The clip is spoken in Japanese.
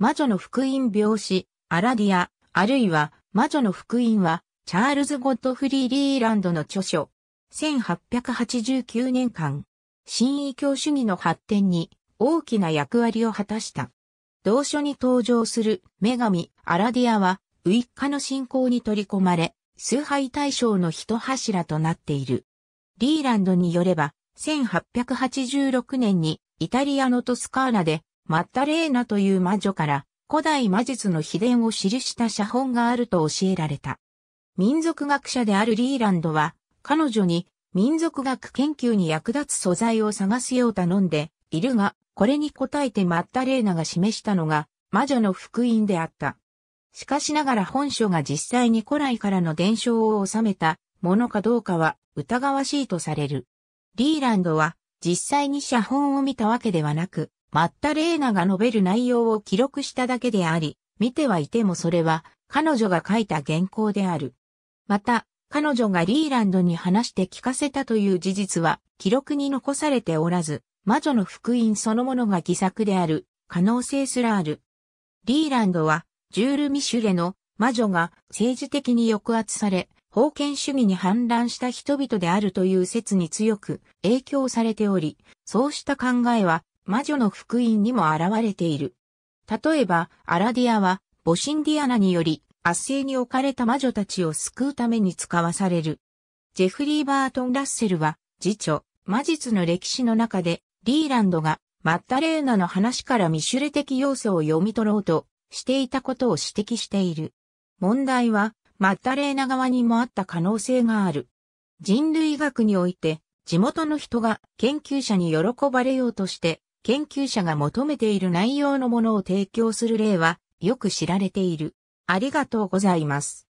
魔女の福音病死、アラディア、あるいは魔女の福音は、チャールズ・ゴッドフリー・リーランドの著書、1889年間、新異教主義の発展に大きな役割を果たした。同書に登場する女神アラディアは、ウィッカの信仰に取り込まれ、崇拝対象の一柱となっている。リーランドによれば、1886年にイタリアのトスカーナでマッタレーナという魔女から古代魔術の秘伝を記した写本があると教えられた。民族学者であるリーランドは彼女に民族学研究に役立つ素材を探すよう頼んでいるが、これに応えてマッタレーナが示したのが魔女の福音であった。しかしながら本書が実際に古来からの伝承を収めたものかどうかは疑わしいとされる。リーランドは実際に写本を見たわけではなく、マッタレーナが述べる内容を記録しただけであり、見てはいてもそれは彼女が書いた原稿である。また、彼女がリーランドに話して聞かせたという事実は記録に残されておらず、魔女の福音そのものが偽作である可能性すらある。リーランドはジュール・ミシュレの魔女が政治的に抑圧され、封建主義に反乱した人々であるという説に強く影響されており、そうした考えは魔女の福音にも現れている。例えば、アラディアは、ボシンディアナにより、圧政に置かれた魔女たちを救うために使わされる。ジェフリー・バートン・ラッセルは、辞書、魔術の歴史の中で、リーランドが、マッタレーナの話からミシュレ的要素を読み取ろうとしていたことを指摘している。問題は、マッタレーナ側にもあった可能性がある。人類学において、地元の人が研究者に喜ばれようとして、研究者が求めている内容のものを提供する例はよく知られている。ありがとうございます。